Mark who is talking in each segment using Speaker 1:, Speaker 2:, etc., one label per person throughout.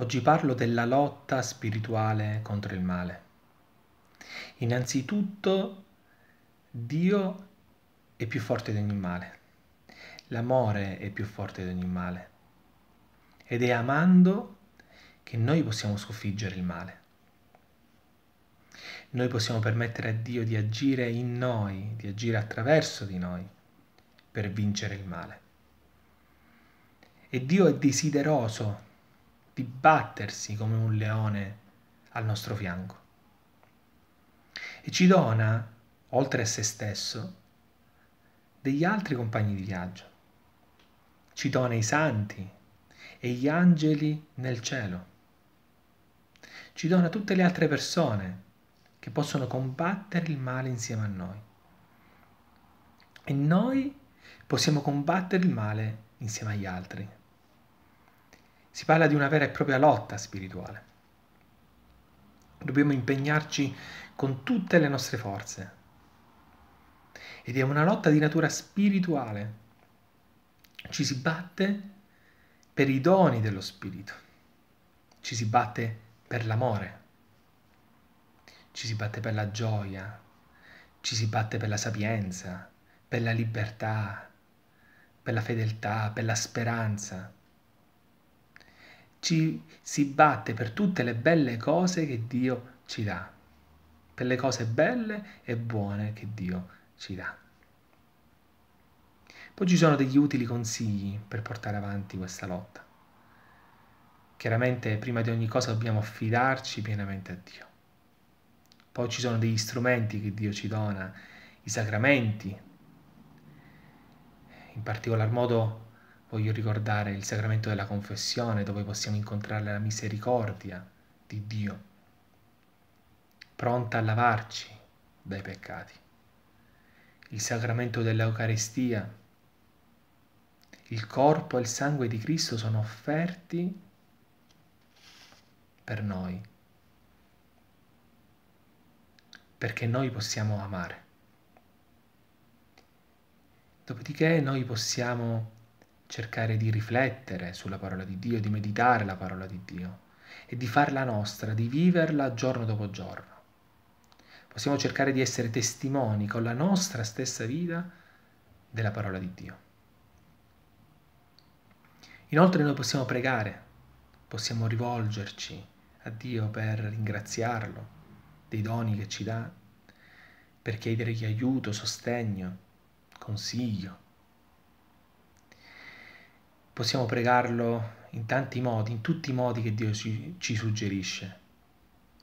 Speaker 1: Oggi parlo della lotta spirituale contro il male. Innanzitutto Dio è più forte di ogni male, l'amore è più forte di ogni male ed è amando che noi possiamo sconfiggere il male. Noi possiamo permettere a Dio di agire in noi, di agire attraverso di noi per vincere il male. E Dio è desideroso di battersi come un leone al nostro fianco. E ci dona, oltre a se stesso, degli altri compagni di viaggio. Ci dona i santi e gli angeli nel cielo. Ci dona tutte le altre persone che possono combattere il male insieme a noi. E noi possiamo combattere il male insieme agli altri. Si parla di una vera e propria lotta spirituale. Dobbiamo impegnarci con tutte le nostre forze. Ed è una lotta di natura spirituale. Ci si batte per i doni dello Spirito, ci si batte per l'amore, ci si batte per la gioia, ci si batte per la sapienza, per la libertà, per la fedeltà, per la speranza ci si batte per tutte le belle cose che Dio ci dà, per le cose belle e buone che Dio ci dà. Poi ci sono degli utili consigli per portare avanti questa lotta. Chiaramente prima di ogni cosa dobbiamo affidarci pienamente a Dio. Poi ci sono degli strumenti che Dio ci dona, i sacramenti, in particolar modo Voglio ricordare il sacramento della confessione dove possiamo incontrare la misericordia di Dio, pronta a lavarci dai peccati. Il sacramento dell'Eucaristia, il corpo e il sangue di Cristo sono offerti per noi, perché noi possiamo amare. Dopodiché noi possiamo cercare di riflettere sulla parola di Dio, di meditare la parola di Dio e di farla nostra, di viverla giorno dopo giorno. Possiamo cercare di essere testimoni con la nostra stessa vita della parola di Dio. Inoltre noi possiamo pregare, possiamo rivolgerci a Dio per ringraziarlo dei doni che ci dà, per chiedergli aiuto, sostegno, consiglio Possiamo pregarlo in tanti modi, in tutti i modi che Dio ci, ci suggerisce.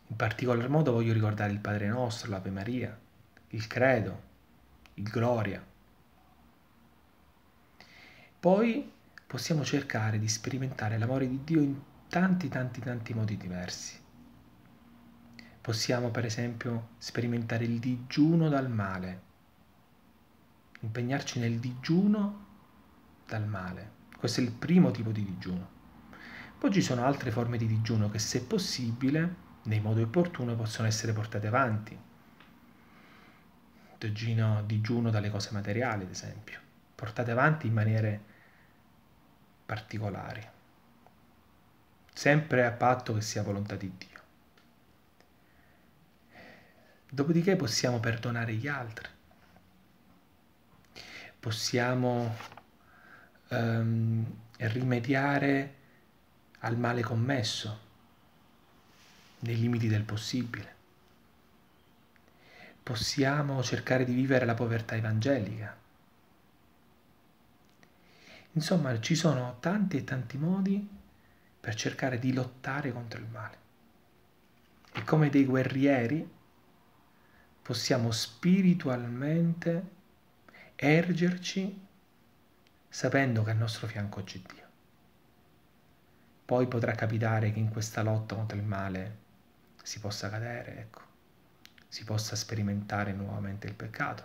Speaker 1: In particolar modo voglio ricordare il Padre nostro, l'Ave Maria, il Credo, il Gloria. Poi possiamo cercare di sperimentare l'amore di Dio in tanti, tanti, tanti modi diversi. Possiamo per esempio sperimentare il digiuno dal male, impegnarci nel digiuno dal male. Questo è il primo tipo di digiuno. Poi ci sono altre forme di digiuno che, se possibile, nei modi opportuni possono essere portate avanti. Digiuno, digiuno dalle cose materiali, ad esempio, portate avanti in maniere particolari, sempre a patto che sia volontà di Dio. Dopodiché possiamo perdonare gli altri, possiamo ehm, rimediare al male commesso nei limiti del possibile. Possiamo cercare di vivere la povertà evangelica. Insomma, ci sono tanti e tanti modi per cercare di lottare contro il male. E come dei guerrieri possiamo spiritualmente ergerci sapendo che al nostro fianco c'è Dio. Poi potrà capitare che in questa lotta contro il male si possa cadere, ecco, si possa sperimentare nuovamente il peccato.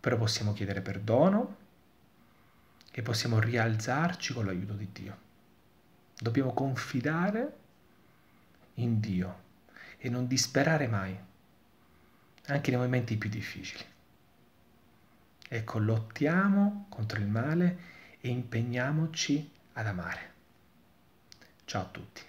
Speaker 1: Però possiamo chiedere perdono e possiamo rialzarci con l'aiuto di Dio. Dobbiamo confidare in Dio e non disperare mai, anche nei momenti più difficili. Ecco, lottiamo contro il male e impegniamoci ad amare. Ciao a tutti.